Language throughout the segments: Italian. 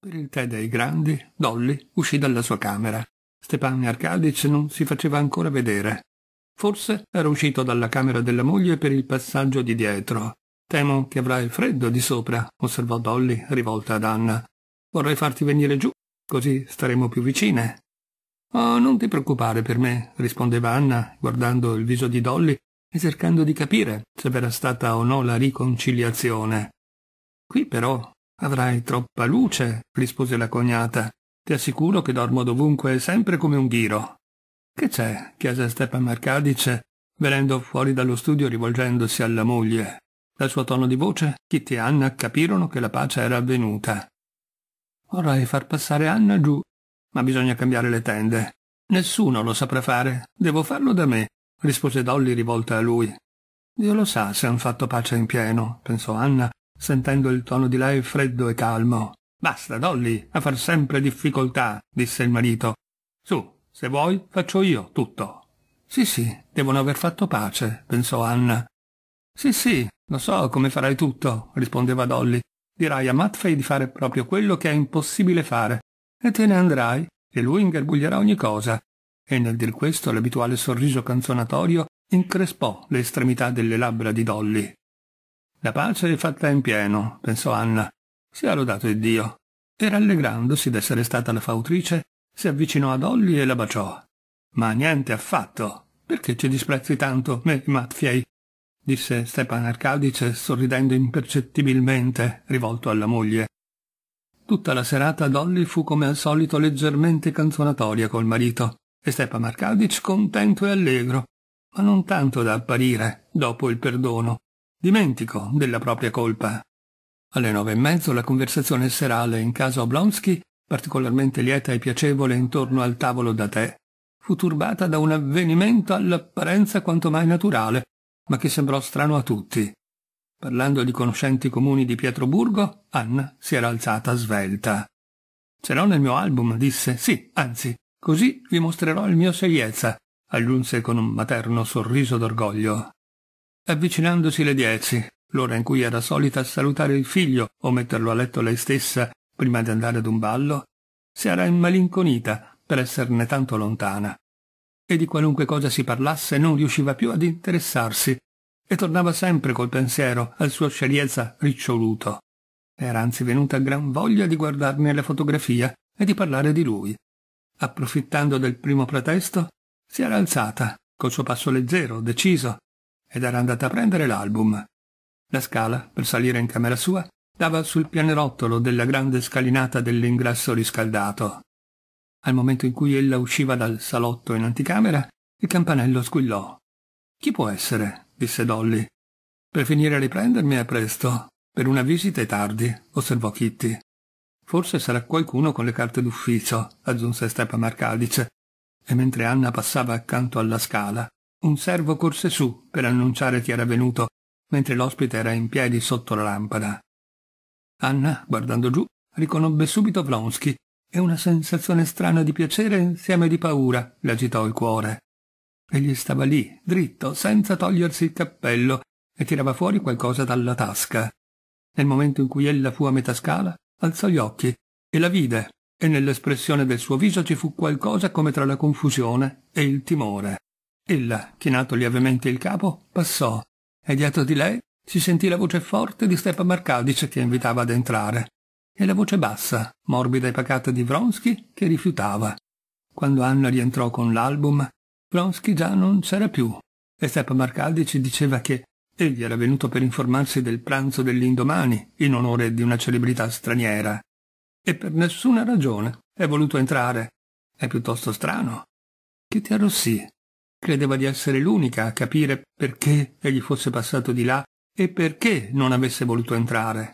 Per il tè dei grandi, Dolly uscì dalla sua camera. Stepan Arkadyc non si faceva ancora vedere. Forse era uscito dalla camera della moglie per il passaggio di dietro. Temo che avrai freddo di sopra, osservò Dolly, rivolta ad Anna. Vorrei farti venire giù, così staremo più vicine. Oh, non ti preoccupare per me, rispondeva Anna, guardando il viso di Dolly e cercando di capire se v'era stata o no la riconciliazione. Qui però Avrai troppa luce, rispose la cognata. Ti assicuro che dormo dovunque e sempre come un ghiro. Che c'è? chiese Stepan Arcadice, venendo fuori dallo studio rivolgendosi alla moglie. Dal suo tono di voce, Kitty e Anna capirono che la pace era avvenuta. Vorrei far passare Anna giù, ma bisogna cambiare le tende. Nessuno lo saprà fare, devo farlo da me, rispose Dolly rivolta a lui. Dio lo sa se han fatto pace in pieno, pensò Anna, sentendo il tono di lei freddo e calmo. Basta, Dolly, a far sempre difficoltà, disse il marito. Su, se vuoi, faccio io tutto. Sì, sì, devono aver fatto pace, pensò Anna. Sì, sì, lo so come farai tutto, rispondeva Dolly. Dirai a Matfei di fare proprio quello che è impossibile fare. E te ne andrai, e lui ingarbuglierà ogni cosa. E nel dir questo l'abituale sorriso canzonatorio increspò le estremità delle labbra di Dolly. La pace è fatta in pieno, pensò Anna. Sia lodato il Dio. E rallegrandosi d'essere stata la fautrice, si avvicinò ad Olli e la baciò. Ma niente affatto. Perché ci disprezzi tanto, me, Matfiei? disse Stepan Arcadice, sorridendo impercettibilmente, rivolto alla moglie. Tutta la serata Dolly fu come al solito leggermente canzonatoria col marito, e Stepan Arcadic contento e allegro, ma non tanto da apparire, dopo il perdono dimentico della propria colpa. Alle nove e mezzo la conversazione serale in casa Oblonsky, particolarmente lieta e piacevole intorno al tavolo da tè, fu turbata da un avvenimento all'apparenza quanto mai naturale, ma che sembrò strano a tutti. Parlando di conoscenti comuni di Pietroburgo, Anna si era alzata svelta. Ce l'ho nel mio album, disse. Sì, anzi, così vi mostrerò il mio seiezza, aggiunse con un materno sorriso d'orgoglio avvicinandosi le dieci, l'ora in cui era solita salutare il figlio o metterlo a letto lei stessa prima di andare ad un ballo, si era immalinconita per esserne tanto lontana. E di qualunque cosa si parlasse non riusciva più ad interessarsi e tornava sempre col pensiero al suo sceriezza riccioluto. Era anzi venuta gran voglia di guardarne la fotografia e di parlare di lui. Approfittando del primo pretesto, si era alzata, col suo passo leggero, deciso, ed era andata a prendere l'album. La scala, per salire in camera sua, dava sul pianerottolo della grande scalinata dell'ingresso riscaldato. Al momento in cui ella usciva dal salotto in anticamera, il campanello squillò. Chi può essere? disse Dolly. Per finire a riprendermi è presto. Per una visita è tardi, osservò Kitty. Forse sarà qualcuno con le carte d'ufficio, aggiunse Stepan Arcadice, e mentre Anna passava accanto alla scala, un servo corse su per annunciare chi era venuto, mentre l'ospite era in piedi sotto la lampada. Anna, guardando giù, riconobbe subito Vronsky e una sensazione strana di piacere insieme di paura le agitò il cuore. Egli stava lì, dritto, senza togliersi il cappello, e tirava fuori qualcosa dalla tasca. Nel momento in cui ella fu a metà scala, alzò gli occhi e la vide, e nell'espressione del suo viso ci fu qualcosa come tra la confusione e il timore. Ella, chinato lievemente il capo, passò e dietro di lei si sentì la voce forte di Stepan Marcadic che invitava ad entrare e la voce bassa, morbida e pacata di Vronsky che rifiutava. Quando Anna rientrò con l'album, Vronsky già non c'era più e Stepan Marcadic diceva che egli era venuto per informarsi del pranzo dell'indomani in onore di una celebrità straniera e per nessuna ragione è voluto entrare. È piuttosto strano. Che ti arrossì Credeva di essere l'unica a capire perché egli fosse passato di là e perché non avesse voluto entrare.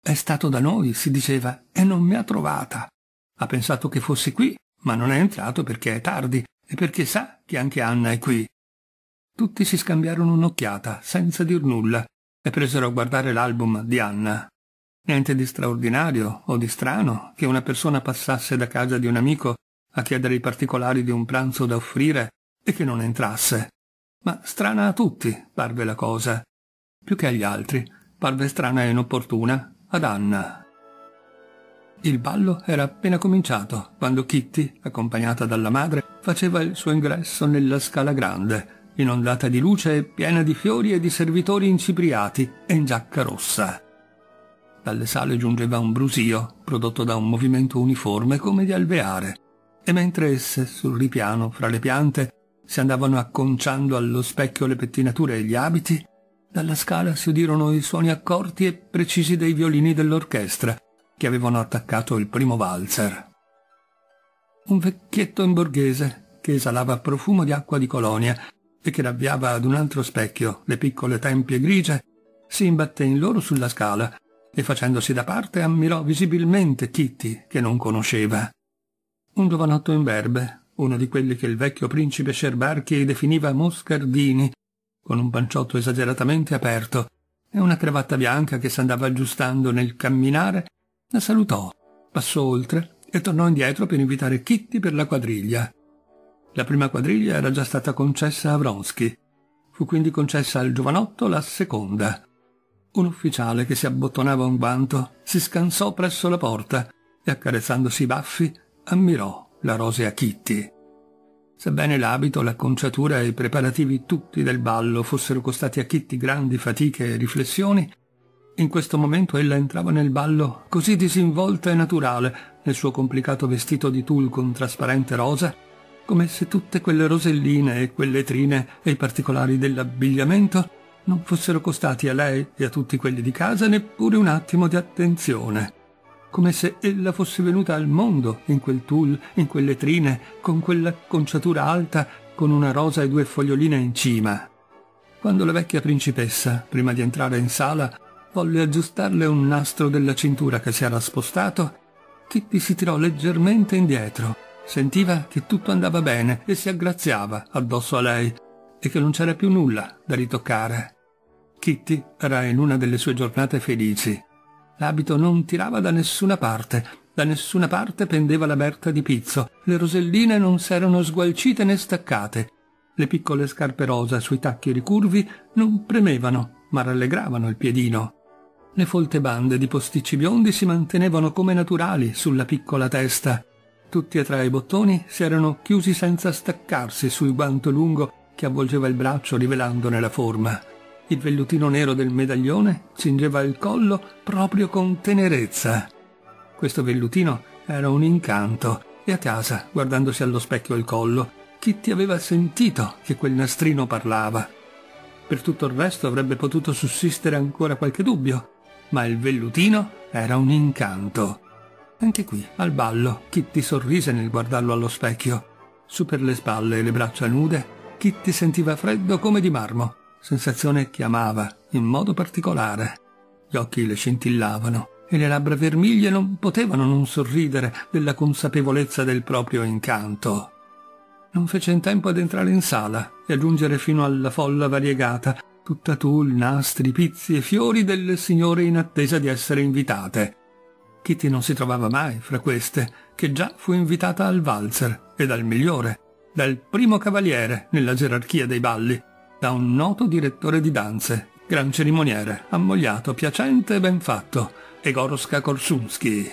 È stato da noi, si diceva, e non mi ha trovata. Ha pensato che fossi qui, ma non è entrato perché è tardi e perché sa che anche Anna è qui. Tutti si scambiarono un'occhiata, senza dir nulla, e presero a guardare l'album di Anna. Niente di straordinario o di strano che una persona passasse da casa di un amico a chiedere i particolari di un pranzo da offrire e che non entrasse. Ma strana a tutti parve la cosa. Più che agli altri, parve strana e inopportuna ad Anna. Il ballo era appena cominciato quando Kitty, accompagnata dalla madre, faceva il suo ingresso nella scala grande, inondata di luce e piena di fiori e di servitori incipriati e in giacca rossa. Dalle sale giungeva un brusio, prodotto da un movimento uniforme come di alveare, e mentre esse, sul ripiano, fra le piante, si andavano acconciando allo specchio le pettinature e gli abiti, dalla scala si udirono i suoni accorti e precisi dei violini dell'orchestra che avevano attaccato il primo valzer. Un vecchietto in borghese che esalava profumo di acqua di colonia e che ravviava ad un altro specchio le piccole tempie grigie, si imbatté in loro sulla scala e facendosi da parte ammirò visibilmente Kitty che non conosceva. Un giovanotto imberbe, uno di quelli che il vecchio principe Scerbarchi definiva moscardini, con un panciotto esageratamente aperto e una cravatta bianca che s'andava aggiustando nel camminare, la salutò, passò oltre e tornò indietro per invitare Kitty per la quadriglia. La prima quadriglia era già stata concessa a Vronsky. Fu quindi concessa al giovanotto la seconda. Un ufficiale che si abbottonava un guanto si scansò presso la porta e accarezzandosi i baffi ammirò la rosea Kitty. Sebbene l'abito, l'acconciatura e i preparativi tutti del ballo fossero costati a Kitty grandi fatiche e riflessioni, in questo momento ella entrava nel ballo così disinvolta e naturale nel suo complicato vestito di tul con trasparente rosa, come se tutte quelle roselline e quelle trine e i particolari dell'abbigliamento non fossero costati a lei e a tutti quelli di casa neppure un attimo di attenzione come se ella fosse venuta al mondo in quel tul, in quelle trine, con quell'acconciatura alta, con una rosa e due foglioline in cima. Quando la vecchia principessa, prima di entrare in sala, volle aggiustarle un nastro della cintura che si era spostato, Kitty si tirò leggermente indietro. Sentiva che tutto andava bene e si aggraziava addosso a lei e che non c'era più nulla da ritoccare. Kitty era in una delle sue giornate felici. L'abito non tirava da nessuna parte. Da nessuna parte pendeva la berta di pizzo. Le roselline non s'erano sgualcite né staccate. Le piccole scarpe rosa sui tacchi ricurvi non premevano, ma rallegravano il piedino. Le folte bande di posticci biondi si mantenevano come naturali sulla piccola testa. Tutti e tre i bottoni si erano chiusi senza staccarsi sul guanto lungo che avvolgeva il braccio rivelandone la forma. Il vellutino nero del medaglione cingeva il collo proprio con tenerezza. Questo vellutino era un incanto e a casa, guardandosi allo specchio il collo, Kitty aveva sentito che quel nastrino parlava. Per tutto il resto avrebbe potuto sussistere ancora qualche dubbio, ma il vellutino era un incanto. Anche qui, al ballo, Kitty sorrise nel guardarlo allo specchio. Su per le spalle e le braccia nude, Kitty sentiva freddo come di marmo sensazione che amava in modo particolare. Gli occhi le scintillavano e le labbra vermiglie non potevano non sorridere della consapevolezza del proprio incanto. Non fece in tempo ad entrare in sala e giungere fino alla folla variegata, tutta tul, nastri, pizzi e fiori delle signore in attesa di essere invitate. Kitty non si trovava mai fra queste, che già fu invitata al valzer e dal migliore, dal primo cavaliere nella gerarchia dei balli, da un noto direttore di danze, gran cerimoniere, ammogliato, piacente e ben fatto, Egorska Korsunski.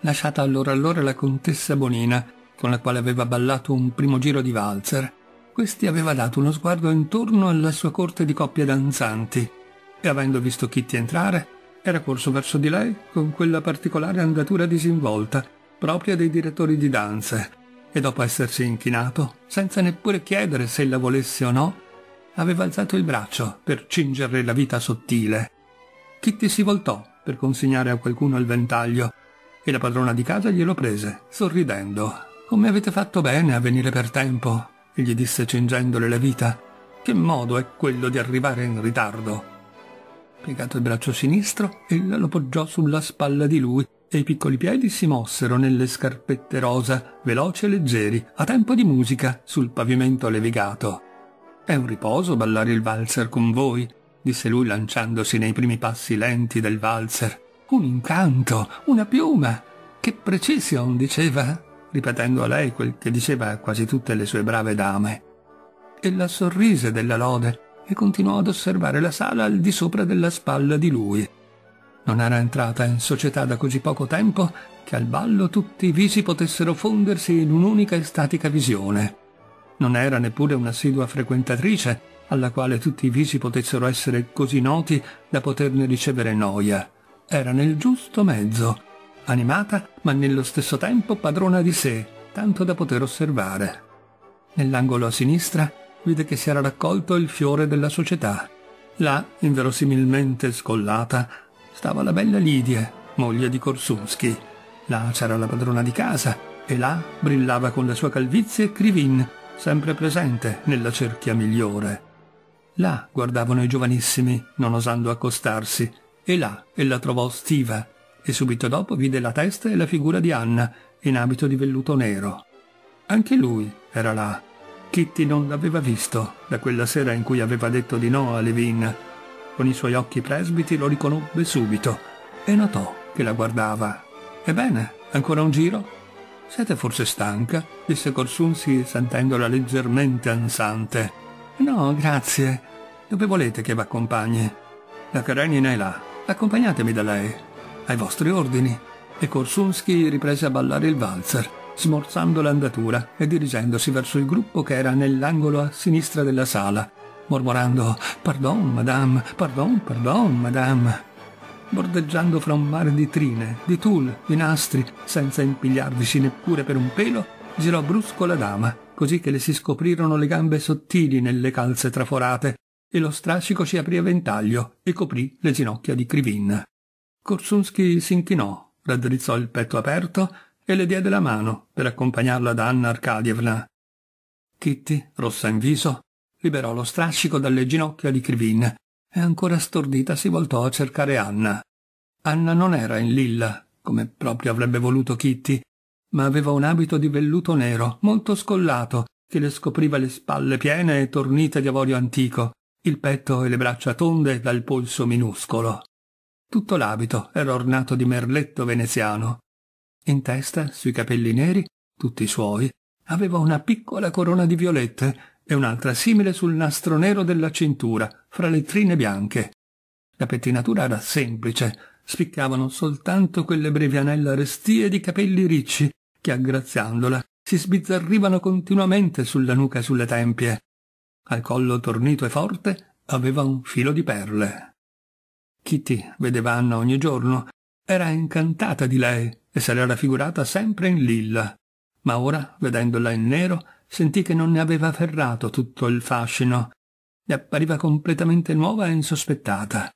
Lasciata allora allora la contessa Bonina, con la quale aveva ballato un primo giro di valzer, questi aveva dato uno sguardo intorno alla sua corte di coppie danzanti e, avendo visto Kitty entrare, era corso verso di lei con quella particolare andatura disinvolta propria dei direttori di danze, e dopo essersi inchinato, senza neppure chiedere se la volesse o no, aveva alzato il braccio per cingerle la vita sottile. Kitty si voltò per consegnare a qualcuno il ventaglio e la padrona di casa glielo prese, sorridendo. Come avete fatto bene a venire per tempo, gli disse cingendole la vita. Che modo è quello di arrivare in ritardo? Piegato il braccio sinistro, ella lo poggiò sulla spalla di lui e i piccoli piedi si mossero nelle scarpette rosa, veloci e leggeri, a tempo di musica, sul pavimento levigato. È un riposo ballare il valzer con voi, disse lui lanciandosi nei primi passi lenti del valzer. Un incanto, una piuma. Che precision, diceva, ripetendo a lei quel che diceva a quasi tutte le sue brave dame. E la sorrise della lode e continuò ad osservare la sala al di sopra della spalla di lui non era entrata in società da così poco tempo che al ballo tutti i visi potessero fondersi in un'unica estatica visione. Non era neppure un'assidua frequentatrice alla quale tutti i visi potessero essere così noti da poterne ricevere noia. Era nel giusto mezzo, animata ma nello stesso tempo padrona di sé, tanto da poter osservare. Nell'angolo a sinistra vide che si era raccolto il fiore della società. Là, inverosimilmente scollata, stava la bella Lidia, moglie di Korsunsky. Là c'era la padrona di casa e là brillava con la sua calvizie Krivin, sempre presente nella cerchia migliore. Là guardavano i giovanissimi, non osando accostarsi, e là ella trovò Stiva, e subito dopo vide la testa e la figura di Anna, in abito di velluto nero. Anche lui era là. Kitty non l'aveva visto da quella sera in cui aveva detto di no a Levin con i suoi occhi presbiti lo riconobbe subito e notò che la guardava. Ebbene, ancora un giro? Siete forse stanca? disse Corsunzi sentendola leggermente ansante. No, grazie. Dove volete che v'accompagni? La Karenina è là. Accompagnatemi da lei. Ai vostri ordini. E Korsunski riprese a ballare il valzer, smorzando l'andatura e dirigendosi verso il gruppo che era nell'angolo a sinistra della sala, mormorando Pardon, madame, pardon, pardon, madame, bordeggiando fra un mare di trine, di tulle, di nastri, senza impigliarvisi neppure per un pelo, girò brusco la dama, così che le si scoprirono le gambe sottili nelle calze traforate, e lo strascico si aprì a ventaglio e coprì le ginocchia di Krivin. Korsunski inchinò, raddrizzò il petto aperto e le diede la mano per accompagnarla da Anna Arkadievna. Kitty, rossa in viso, liberò lo strascico dalle ginocchia di Krivin e ancora stordita si voltò a cercare Anna. Anna non era in lilla, come proprio avrebbe voluto Kitty, ma aveva un abito di velluto nero, molto scollato, che le scopriva le spalle piene e tornite di avorio antico, il petto e le braccia tonde dal polso minuscolo. Tutto l'abito era ornato di merletto veneziano. In testa, sui capelli neri, tutti suoi, aveva una piccola corona di violette e un'altra simile sul nastro nero della cintura, fra le trine bianche. La pettinatura era semplice, spiccavano soltanto quelle brevi anella restie di capelli ricci che, aggraziandola, si sbizzarrivano continuamente sulla nuca e sulle tempie. Al collo tornito e forte aveva un filo di perle. Kitty vedeva Anna ogni giorno, era incantata di lei e se l'era figurata sempre in lilla, ma ora, vedendola in nero, sentì che non ne aveva ferrato tutto il fascino. Le appariva completamente nuova e insospettata.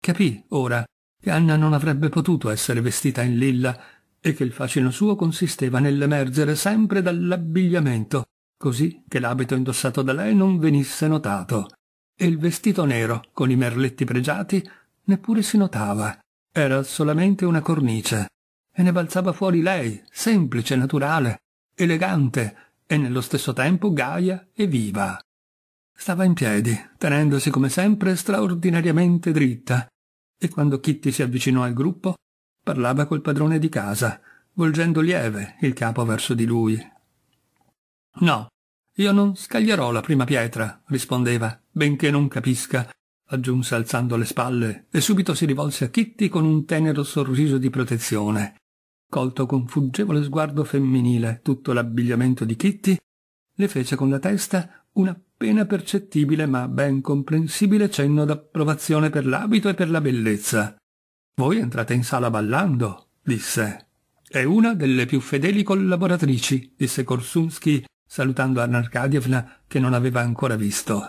Capì, ora, che Anna non avrebbe potuto essere vestita in lilla e che il fascino suo consisteva nell'emergere sempre dall'abbigliamento, così che l'abito indossato da lei non venisse notato. E il vestito nero, con i merletti pregiati, neppure si notava. Era solamente una cornice. E ne balzava fuori lei, semplice, naturale, elegante, e nello stesso tempo gaia e viva. Stava in piedi, tenendosi come sempre straordinariamente dritta, e quando Kitty si avvicinò al gruppo, parlava col padrone di casa, volgendo lieve il capo verso di lui. No, io non scaglierò la prima pietra, rispondeva, benché non capisca, aggiunse alzando le spalle, e subito si rivolse a Kitty con un tenero sorriso di protezione colto con fuggevole sguardo femminile tutto l'abbigliamento di Kitty, le fece con la testa un appena percettibile ma ben comprensibile cenno d'approvazione per l'abito e per la bellezza. Voi entrate in sala ballando, disse. È una delle più fedeli collaboratrici, disse Korsunsky, salutando Anna Arkadievna che non aveva ancora visto.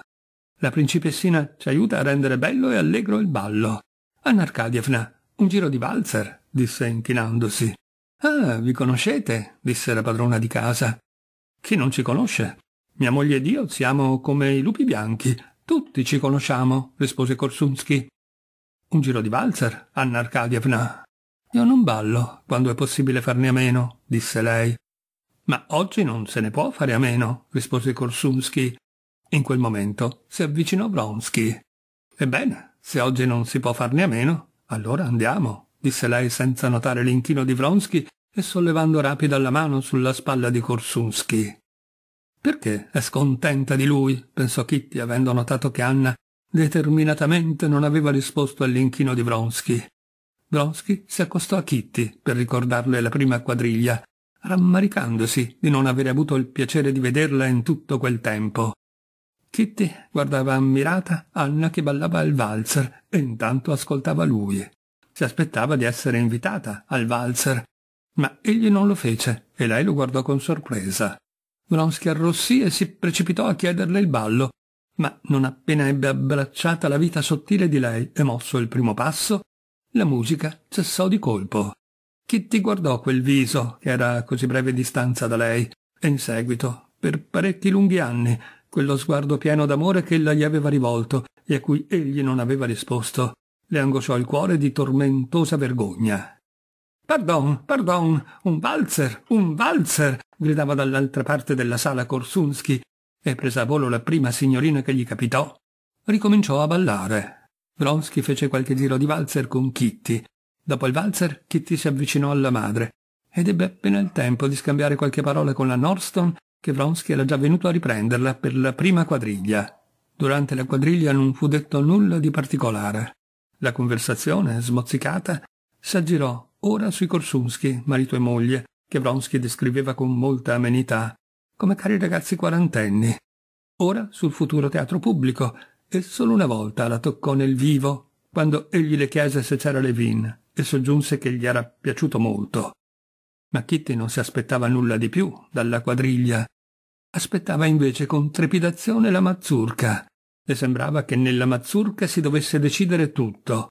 La principessina ci aiuta a rendere bello e allegro il ballo. Anna Arkadievna, un giro di valzer, disse inchinandosi. Ah, vi conoscete? disse la padrona di casa. Chi non ci conosce? Mia moglie ed io siamo come i lupi bianchi. Tutti ci conosciamo, rispose Korsunsky. Un giro di valzer, Anna Arkadievna. Io non ballo quando è possibile farne a meno, disse lei. Ma oggi non se ne può fare a meno, rispose Korsunsky. In quel momento si avvicinò Vronsky. Ebbene, se oggi non si può farne a meno, allora andiamo, disse lei senza notare l'inchino di Vronsky e sollevando rapida la mano sulla spalla di Korsunsky. Perché è scontenta di lui? pensò Kitty, avendo notato che Anna determinatamente non aveva risposto all'inchino di Vronsky. Vronsky si accostò a Kitty per ricordarle la prima quadriglia, rammaricandosi di non avere avuto il piacere di vederla in tutto quel tempo. Kitty guardava ammirata Anna che ballava il valzer e intanto ascoltava lui. Si aspettava di essere invitata al valzer, ma egli non lo fece e lei lo guardò con sorpresa. Vronsky arrossì e si precipitò a chiederle il ballo, ma non appena ebbe abbracciata la vita sottile di lei e mosso il primo passo, la musica cessò di colpo. Kitty guardò quel viso, che era a così breve distanza da lei, e in seguito, per parecchi lunghi anni, quello sguardo pieno d'amore che ella gli aveva rivolto e a cui egli non aveva risposto, le angosciò il cuore di tormentosa vergogna. Pardon, pardon, un valzer, un valzer! gridava dall'altra parte della sala Korsunsky e presa a volo la prima signorina che gli capitò, ricominciò a ballare. Vronsky fece qualche giro di valzer con Kitty. Dopo il valzer, Kitty si avvicinò alla madre ed ebbe appena il tempo di scambiare qualche parola con la Norston che Vronsky era già venuto a riprenderla per la prima quadriglia. Durante la quadriglia non fu detto nulla di particolare. La conversazione, smozzicata, si aggirò ora sui Korsunsky, marito e moglie, che Vronsky descriveva con molta amenità, come cari ragazzi quarantenni. Ora sul futuro teatro pubblico, e solo una volta la toccò nel vivo, quando egli le chiese se c'era Levin, e soggiunse che gli era piaciuto molto. Ma Kitty non si aspettava nulla di più dalla quadriglia. Aspettava invece con trepidazione la mazzurca, le sembrava che nella mazzurca si dovesse decidere tutto.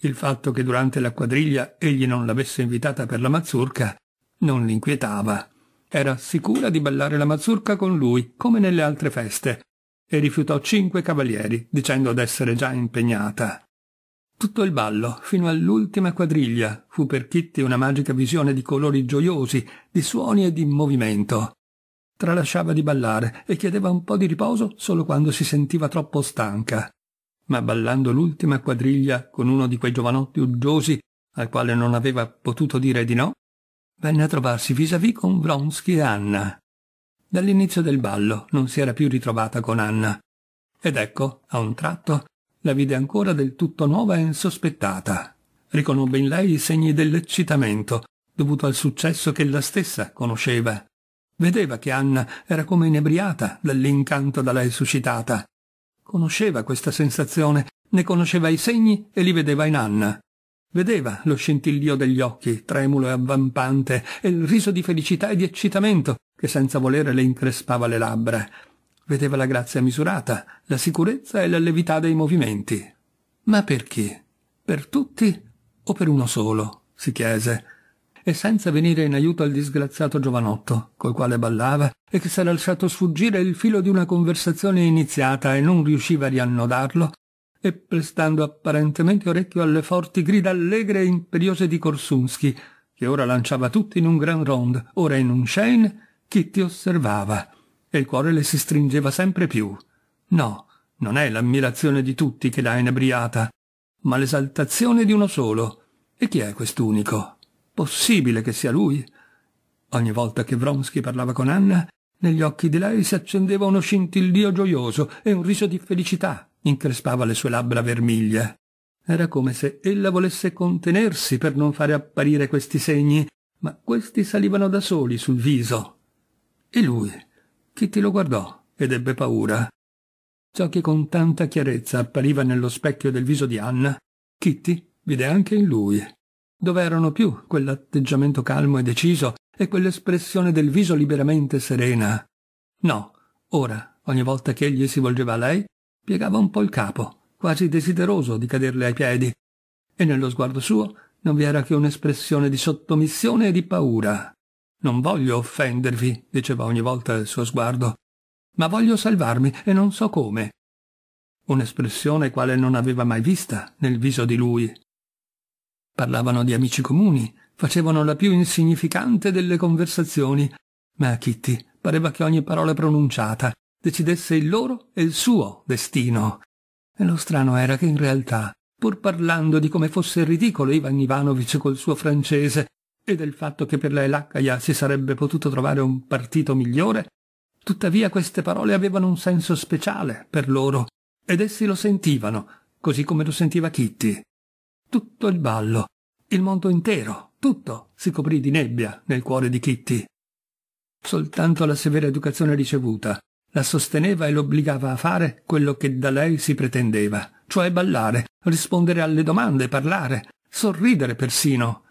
Il fatto che durante la quadriglia egli non l'avesse invitata per la mazzurca non l'inquietava. Era sicura di ballare la mazzurca con lui, come nelle altre feste, e rifiutò cinque cavalieri, dicendo d'essere già impegnata. Tutto il ballo, fino all'ultima quadriglia, fu per Kitty una magica visione di colori gioiosi, di suoni e di movimento tralasciava di ballare e chiedeva un po' di riposo solo quando si sentiva troppo stanca. Ma ballando l'ultima quadriglia con uno di quei giovanotti uggiosi al quale non aveva potuto dire di no, venne a trovarsi vis-à-vis con Vronsky e Anna. Dall'inizio del ballo non si era più ritrovata con Anna. Ed ecco, a un tratto, la vide ancora del tutto nuova e insospettata. Riconobbe in lei i segni dell'eccitamento, dovuto al successo che la stessa conosceva. Vedeva che Anna era come inebriata dall'incanto da lei suscitata. Conosceva questa sensazione, ne conosceva i segni e li vedeva in Anna. Vedeva lo scintillio degli occhi, tremulo e avvampante, e il riso di felicità e di eccitamento che senza volere le increspava le labbra. Vedeva la grazia misurata, la sicurezza e la levità dei movimenti. Ma perché? Per tutti o per uno solo? si chiese e senza venire in aiuto al disgraziato giovanotto, col quale ballava e che s'era lasciato sfuggire il filo di una conversazione iniziata e non riusciva a riannodarlo, e prestando apparentemente orecchio alle forti grida allegre e imperiose di Korsunsky, che ora lanciava tutti in un grand rond, ora in un chain, Kitty osservava, e il cuore le si stringeva sempre più. No, non è l'ammirazione di tutti che l'ha inebriata, ma l'esaltazione di uno solo. E chi è quest'unico? possibile che sia lui? Ogni volta che Vronsky parlava con Anna, negli occhi di lei si accendeva uno scintillio gioioso e un riso di felicità increspava le sue labbra vermiglie. Era come se ella volesse contenersi per non fare apparire questi segni, ma questi salivano da soli sul viso. E lui? Kitty lo guardò ed ebbe paura. Ciò che con tanta chiarezza appariva nello specchio del viso di Anna, Kitty vide anche in lui dove erano più quell'atteggiamento calmo e deciso e quell'espressione del viso liberamente serena. No, ora, ogni volta che egli si volgeva a lei, piegava un po' il capo, quasi desideroso di caderle ai piedi, e nello sguardo suo non vi era che un'espressione di sottomissione e di paura. Non voglio offendervi, diceva ogni volta il suo sguardo, ma voglio salvarmi e non so come. Un'espressione quale non aveva mai vista nel viso di lui, Parlavano di amici comuni, facevano la più insignificante delle conversazioni, ma a Kitty pareva che ogni parola pronunciata decidesse il loro e il suo destino. E lo strano era che in realtà, pur parlando di come fosse ridicolo Ivan Ivanovic col suo francese e del fatto che per la Elaccaia si sarebbe potuto trovare un partito migliore, tuttavia queste parole avevano un senso speciale per loro ed essi lo sentivano, così come lo sentiva Kitty tutto il ballo, il mondo intero, tutto si coprì di nebbia nel cuore di Kitty. Soltanto la severa educazione ricevuta la sosteneva e l'obbligava a fare quello che da lei si pretendeva, cioè ballare, rispondere alle domande, parlare, sorridere persino.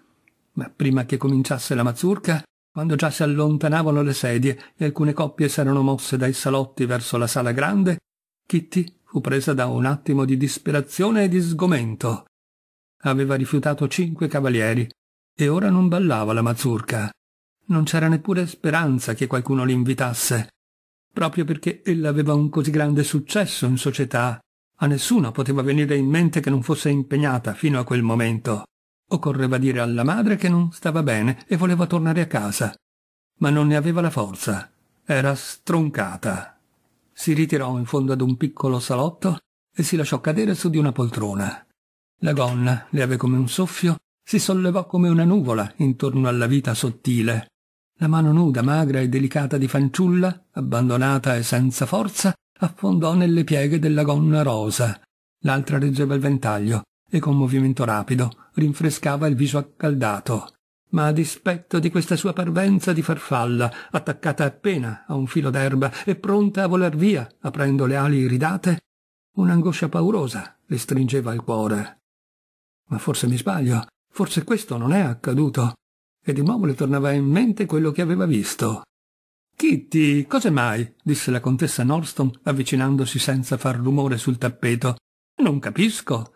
Ma prima che cominciasse la mazurca, quando già si allontanavano le sedie e alcune coppie s'erano mosse dai salotti verso la sala grande, Kitty fu presa da un attimo di disperazione e di sgomento aveva rifiutato cinque cavalieri e ora non ballava la mazurca. Non c'era neppure speranza che qualcuno l'invitasse. Proprio perché ella aveva un così grande successo in società, a nessuno poteva venire in mente che non fosse impegnata fino a quel momento. Occorreva dire alla madre che non stava bene e voleva tornare a casa. Ma non ne aveva la forza. Era stroncata. Si ritirò in fondo ad un piccolo salotto e si lasciò cadere su di una poltrona. La gonna, leve come un soffio, si sollevò come una nuvola intorno alla vita sottile. La mano nuda, magra e delicata di fanciulla, abbandonata e senza forza, affondò nelle pieghe della gonna rosa. L'altra reggeva il ventaglio e con movimento rapido rinfrescava il viso accaldato. Ma a dispetto di questa sua parvenza di farfalla, attaccata appena a un filo d'erba e pronta a volar via, aprendo le ali iridate, un'angoscia paurosa le stringeva il cuore. Ma forse mi sbaglio, forse questo non è accaduto. E di nuovo le tornava in mente quello che aveva visto. Kitty, cos'è mai? disse la contessa Norston, avvicinandosi senza far rumore sul tappeto. Non capisco.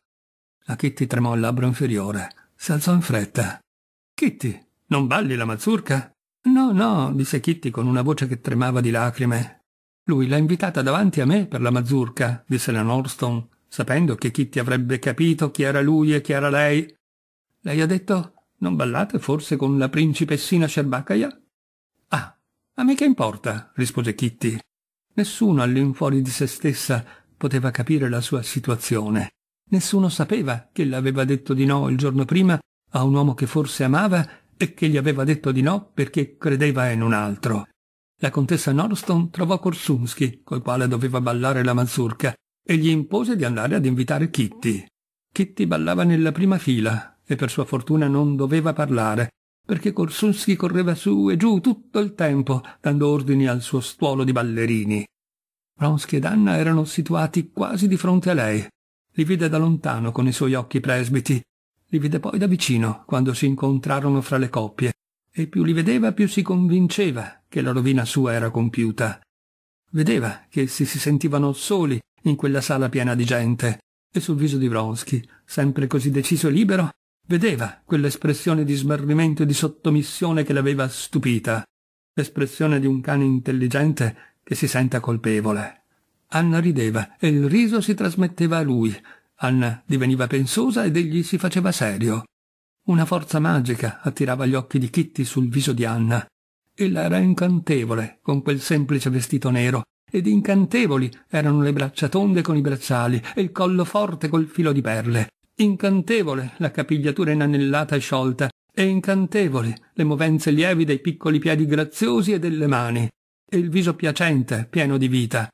La Kitty tremò il labbro inferiore. Si alzò in fretta. Kitty, non balli la mazurca? No, no, disse Kitty con una voce che tremava di lacrime. Lui l'ha invitata davanti a me per la mazurca, disse la Norston, sapendo che Kitty avrebbe capito chi era lui e chi era lei. Lei ha detto non ballate forse con la principessina Scerbacaia? Ah, a me che importa, rispose Kitty. Nessuno all'infuori di se stessa poteva capire la sua situazione. Nessuno sapeva che l'aveva detto di no il giorno prima a un uomo che forse amava e che gli aveva detto di no perché credeva in un altro. La contessa Norston trovò Korsunsky, col quale doveva ballare la mazurka, e gli impose di andare ad invitare Kitty. Kitty ballava nella prima fila e per sua fortuna non doveva parlare, perché Korsunsky correva su e giù tutto il tempo, dando ordini al suo stuolo di ballerini. Vronsky ed Anna erano situati quasi di fronte a lei. Li vide da lontano con i suoi occhi presbiti, li vide poi da vicino quando si incontrarono fra le coppie, e più li vedeva più si convinceva che la rovina sua era compiuta. Vedeva che essi si sentivano soli in quella sala piena di gente, e sul viso di Vronsky, sempre così deciso e libero, vedeva quell'espressione di smarrimento e di sottomissione che l'aveva stupita, l'espressione di un cane intelligente che si senta colpevole. Anna rideva e il riso si trasmetteva a lui. Anna diveniva pensosa ed egli si faceva serio. Una forza magica attirava gli occhi di Kitty sul viso di Anna. Ella era incantevole con quel semplice vestito nero ed incantevoli erano le braccia tonde con i bracciali e il collo forte col filo di perle. Incantevole la capigliatura inanellata e sciolta, e incantevoli le movenze lievi dei piccoli piedi graziosi e delle mani, e il viso piacente, pieno di vita.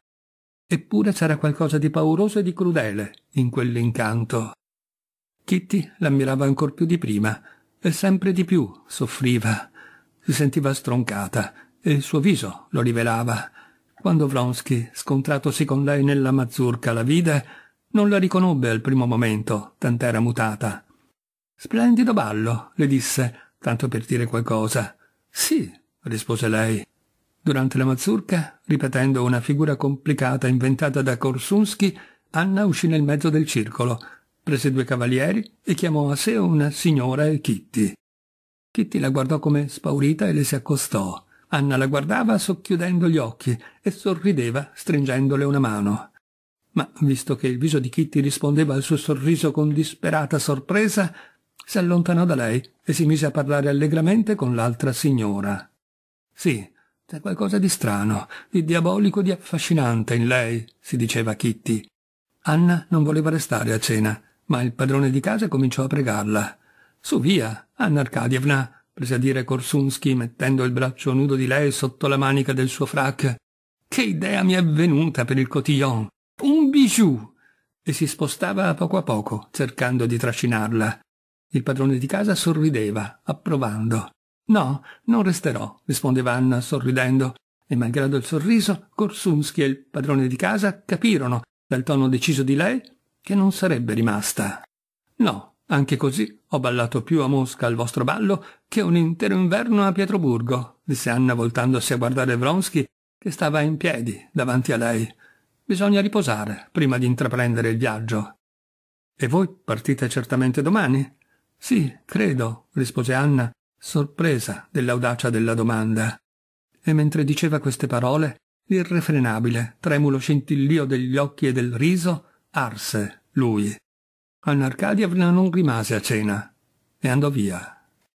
Eppure c'era qualcosa di pauroso e di crudele in quell'incanto. Kitty l'ammirava ancor più di prima, e sempre di più soffriva. Si sentiva stroncata, e il suo viso lo rivelava quando Vronsky, scontratosi con lei nella mazurka, la vide, non la riconobbe al primo momento, tant'era mutata. Splendido ballo, le disse, tanto per dire qualcosa. Sì, rispose lei. Durante la mazurka, ripetendo una figura complicata inventata da Korsunsky, Anna uscì nel mezzo del circolo, prese due cavalieri e chiamò a sé una signora e Kitty. Kitty la guardò come spaurita e le si accostò. Anna la guardava socchiudendo gli occhi e sorrideva stringendole una mano. Ma visto che il viso di Kitty rispondeva al suo sorriso con disperata sorpresa, si allontanò da lei e si mise a parlare allegramente con l'altra signora. Sì, c'è qualcosa di strano, di diabolico, di affascinante in lei, si diceva Kitty. Anna non voleva restare a cena, ma il padrone di casa cominciò a pregarla. Su via, Anna Arcadievna, prese a dire Korsunsky mettendo il braccio nudo di lei sotto la manica del suo frac. Che idea mi è venuta per il cotillon! Un bijou! E si spostava a poco a poco, cercando di trascinarla. Il padrone di casa sorrideva, approvando. No, non resterò, rispondeva Anna sorridendo, e malgrado il sorriso, Korsunsky e il padrone di casa capirono, dal tono deciso di lei, che non sarebbe rimasta. No, anche così ho ballato più a Mosca al vostro ballo che un intero inverno a Pietroburgo, disse Anna voltandosi a guardare Vronsky, che stava in piedi davanti a lei. Bisogna riposare prima di intraprendere il viaggio. E voi partite certamente domani? Sì, credo, rispose Anna, sorpresa dell'audacia della domanda. E mentre diceva queste parole, l'irrefrenabile, tremulo scintillio degli occhi e del riso arse lui. Anna Arkadyevna non rimase a cena e andò via.